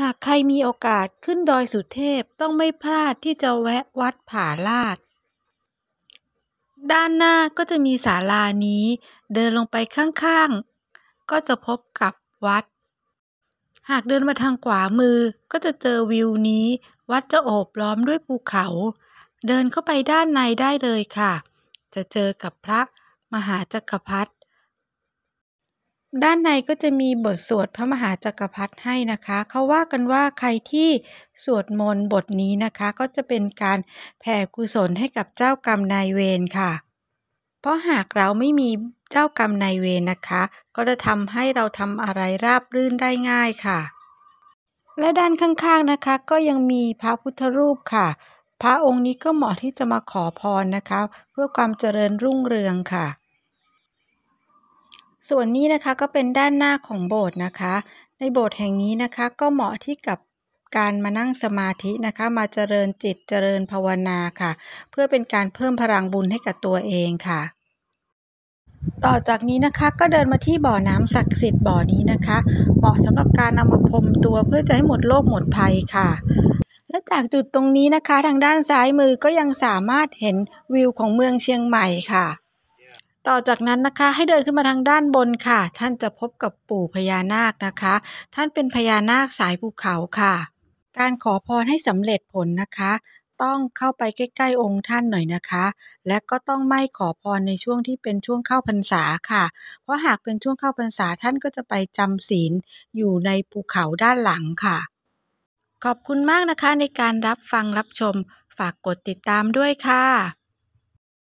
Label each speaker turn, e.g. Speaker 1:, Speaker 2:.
Speaker 1: หากใครมีโอกาสขึ้นดอยสุเทพต้องไม่พลาดที่จะแวะวัดผาลาด ด้านหน้าก็จะมีศาลานี้ เดินลงไปข้างๆ ก็จะพบกับวัด หากเดินมาทางขวามือก็จะเจอวิวนี้ วัดจะโอบล้อมด้วยภูเขา เดินเข้าไปด้านในได้เลยค่ะ จะเจอกับพระ มหาจักรพรรดิด้านในก็จะมีบทสวดพระมหาจักรพรรดิให้นะคะเขาว่ากันว่าใครที่สวดมนต์บทนี้นะคะ ก็จะเป็นการแผ่กุศลให้กับเจ้ากรรมนายเวรค่ะ เพราะหากเราไม่มีเจ้ากรรมนายเวรนะคะ ก็จะทำให้เราทำอะไรราบรื่นได้ง่ายค่ะ และด้านข้างๆนะคะก็ยังมีพระพุทธรูปค่ะ พระองค์นี้ก็เหมาะที่จะมาขอพรนะคะ เพื่อความเจริญรุ่งเรืองค่ะส่วนนี้นะคะก็เป็นด้านหน้าของโบสถ์นะคะ ในโบสถ์แห่งนี้นะคะก็เหมาะที่กับการมานั่งสมาธินะคะ มาเจริญจิตเจริญภาวนาค่ะ เพื่อเป็นการเพิ่มพลังบุญให้กับตัวเองค่ะ ต่อจากนี้นะคะก็เดินมาที่บ่อน้ำศักดิ์สิทธิ์บ่อนี้นะคะเหมาะสำหรับการนามาพรมตัวเพื่อจะให้หมดโรคหมดภัยค่ะ และจากจุดตรงนี้นะคะทางด้านซ้ายมือก็ยังสามารถเห็นวิวของเมืองเชียงใหม่ค่ะต่อจากนั้นนะคะให้เดินขึ้นมาทางด้านบนค่ะ ท่านจะพบกับปู่พญานาคนะคะ ท่านเป็นพญานาคสายภูเขาค่ะ การขอพรให้สำเร็จผลนะคะ ต้องเข้าไปใกล้ๆองค์ท่านหน่อยนะคะ และก็ต้องไม่ขอพรในช่วงที่เป็นช่วงเข้าพรรษาค่ะ เพราะหากเป็นช่วงเข้าพรรษาท่านก็จะไปจำศีลอยู่ในภูเขาด้านหลังค่ะ ขอบคุณมากนะคะในการรับฟังรับชมฝากกดติดตามด้วยค่ะ